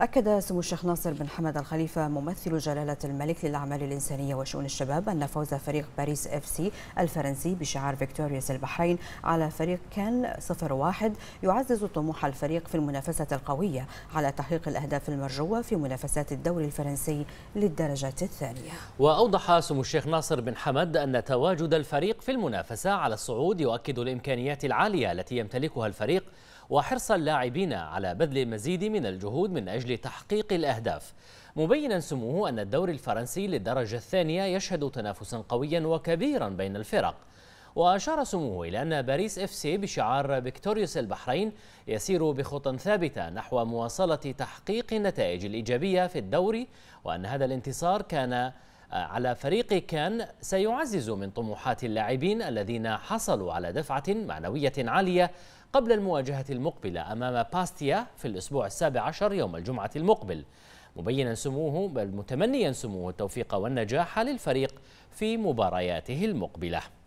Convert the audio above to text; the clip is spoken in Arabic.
أكد سمو الشيخ ناصر بن حمد الخليفة ممثل جلالة الملك للأعمال الإنسانية وشؤون الشباب أن فوز فريق باريس اف سي الفرنسي بشعار فيكتوريوس البحرين على فريق كان 0-1 يعزز طموح الفريق في المنافسة القوية على تحقيق الأهداف المرجوة في منافسات الدوري الفرنسي للدرجة الثانية وأوضح سمو الشيخ ناصر بن حمد أن تواجد الفريق في المنافسة على الصعود يؤكد الإمكانيات العالية التي يمتلكها الفريق وحرص اللاعبين على بذل المزيد من الجهود من أجل تحقيق الأهداف مبينا سموه أن الدوري الفرنسي للدرجة الثانية يشهد تنافسا قويا وكبيرا بين الفرق وأشار سموه إلى أن باريس اف سي بشعار فيكتوريوس البحرين يسير بخطى ثابتة نحو مواصلة تحقيق النتائج الإيجابية في الدوري وأن هذا الانتصار كان آه، على فريق كان سيعزز من طموحات اللاعبين الذين حصلوا على دفعة معنوية عالية قبل المواجهة المقبلة أمام باستيا في الأسبوع السابع عشر يوم الجمعة المقبل مبينا سموه بل متمنيا سموه التوفيق والنجاح للفريق في مبارياته المقبله